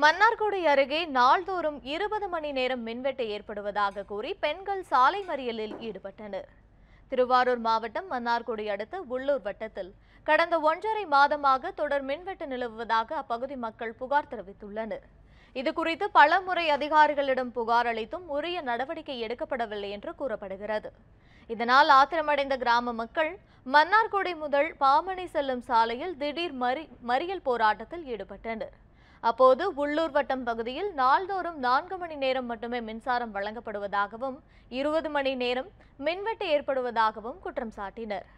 மன்னார்குடி அருகே நாள்தோறும் இருபது மணி நேரம் மின்வெட்டு ஏற்படுவதாக கூறி பெண்கள் சாலை மறியலில் ஈடுபட்டனர் திருவாரூர் மாவட்டம் மன்னார்குடி அடுத்த உள்ளூர் வட்டத்தில் கடந்த ஒன்றரை மாதமாக தொடர் மின்வெட்டு நிலவுவதாக அப்பகுதி மக்கள் புகார் தெரிவித்துள்ளனர் இதுகுறித்து பல முறை அதிகாரிகளிடம் புகார் அளித்தும் உரிய நடவடிக்கை எடுக்கப்படவில்லை என்று கூறப்படுகிறது இதனால் ஆத்திரமடைந்த கிராம மக்கள் மன்னார்குடி முதல் பாமணி செல்லும் சாலையில் திடீர் மறி மறியல் போராட்டத்தில் ஈடுபட்டனர் அப்போது உள்ளூர் வட்டம் பகுதியில் நாள்தோறும் நான்கு மணி நேரம் மட்டுமே மின்சாரம் வழங்கப்படுவதாகவும் இருபது மணி நேரம் மின்வெட்டு ஏற்படுவதாகவும் குற்றம் சாட்டினர்